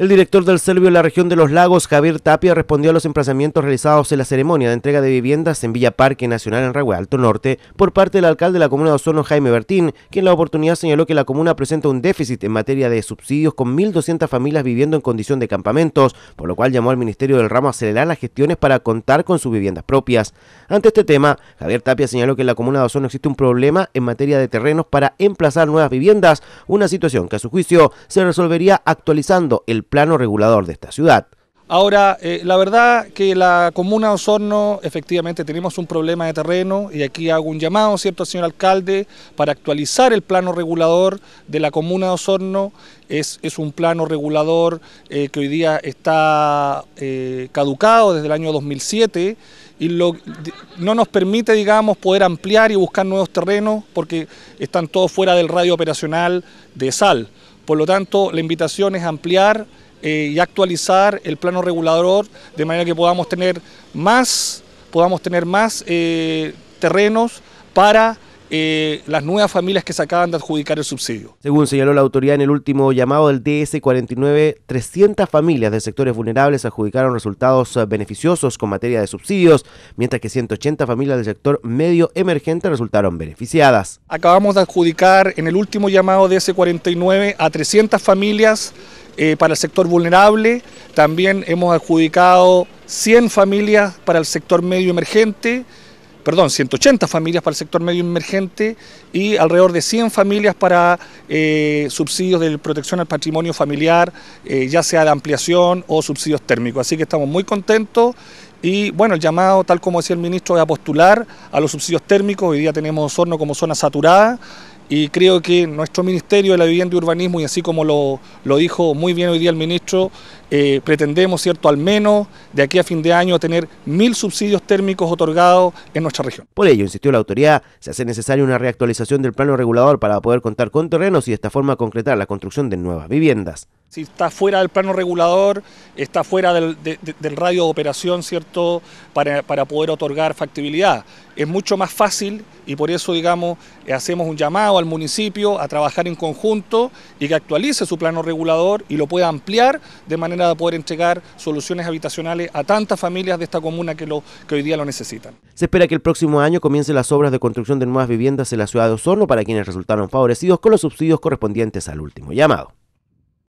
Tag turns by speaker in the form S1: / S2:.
S1: El director del Servio de la región de los lagos, Javier Tapia, respondió a los emplazamientos realizados en la ceremonia de entrega de viviendas en Villa Parque Nacional en Ragüe Alto Norte por parte del alcalde de la comuna de Osorno, Jaime Bertín, quien en la oportunidad señaló que la comuna presenta un déficit en materia de subsidios con 1.200 familias viviendo en condición de campamentos, por lo cual llamó al Ministerio del Ramo a acelerar las gestiones para contar con sus viviendas propias. Ante este tema, Javier Tapia señaló que en la comuna de Osorno existe un problema en materia de terrenos para emplazar nuevas viviendas, una situación que a su juicio se resolvería actualizando el plano regulador de esta ciudad.
S2: Ahora, eh, la verdad que la comuna de Osorno, efectivamente tenemos un problema de terreno y aquí hago un llamado, ¿cierto, señor alcalde, para actualizar el plano regulador de la comuna de Osorno. Es, es un plano regulador eh, que hoy día está eh, caducado desde el año 2007 y no nos permite, digamos, poder ampliar y buscar nuevos terrenos porque están todos fuera del radio operacional de SAL. Por lo tanto, la invitación es ampliar eh, y actualizar el plano regulador de manera que podamos tener más, podamos tener más eh, terrenos para eh, las nuevas familias que se acaban de adjudicar el subsidio.
S1: Según señaló la autoridad en el último llamado del DS 49, 300 familias de sectores vulnerables adjudicaron resultados eh, beneficiosos con materia de subsidios, mientras que 180 familias del sector medio emergente resultaron beneficiadas.
S2: Acabamos de adjudicar en el último llamado DS 49 a 300 familias eh, para el sector vulnerable, también hemos adjudicado 100 familias para el sector medio emergente, perdón, 180 familias para el sector medio emergente y alrededor de 100 familias para eh, subsidios de protección al patrimonio familiar, eh, ya sea de ampliación o subsidios térmicos. Así que estamos muy contentos y bueno, el llamado, tal como decía el ministro, es a postular a los subsidios térmicos. Hoy día tenemos horno como zona saturada y creo que nuestro Ministerio de la Vivienda y Urbanismo, y así como lo, dijo muy bien hoy día el ministro, eh, pretendemos, ¿cierto?, al menos de aquí a fin de año tener mil
S1: subsidios térmicos otorgados en nuestra región. Por ello, insistió la autoridad, se hace necesaria una reactualización del plano regulador para poder contar con terrenos y de esta forma concretar la construcción de nuevas viviendas.
S2: Si está fuera del plano regulador, está fuera del, radio de operación, ¿cierto?, para, poder otorgar factibilidad. Es mucho más fácil y por eso, digamos, eh, hacemos un llamado al municipio a trabajar en conjunto y que actualice su plano regulador y lo pueda ampliar de manera de poder entregar soluciones habitacionales a tantas familias de esta comuna que, lo, que hoy día lo necesitan.
S1: Se espera que el próximo año comiencen las obras de construcción de nuevas viviendas en la ciudad de Osorno para quienes resultaron favorecidos con los subsidios correspondientes al último llamado.